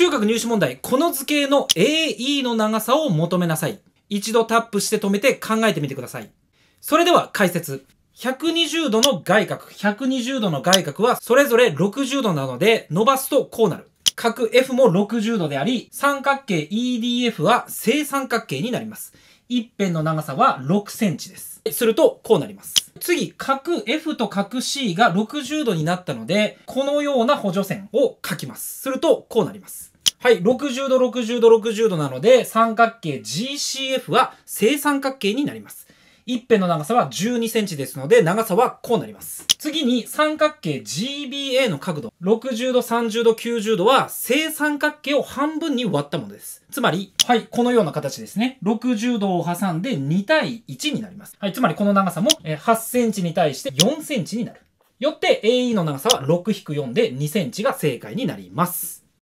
中学入試問題、この図形の AE の長さを求めなさい。一度タップして止めて考えてみてください。それでは解説。120度の外角、120度の外角はそれぞれ60度なので伸ばすとこうなる。角 F も60度であり、三角形 EDF は正三角形になります。一辺の長さは6センチです。するとこうなります。次、角 F と角 C が60度になったので、このような補助線を書きます。するとこうなります。はい、60度、60度、60度なので、三角形 GCF は正三角形になります。一辺の長さは12センチですので、長さはこうなります。次に三角形 GBA の角度。60度、30度、90度は正三角形を半分に割ったものです。つまり、はい、このような形ですね。60度を挟んで2対1になります。はい、つまりこの長さも8センチに対して4センチになる。よって AE の長さは6-4で2センチが正解になります。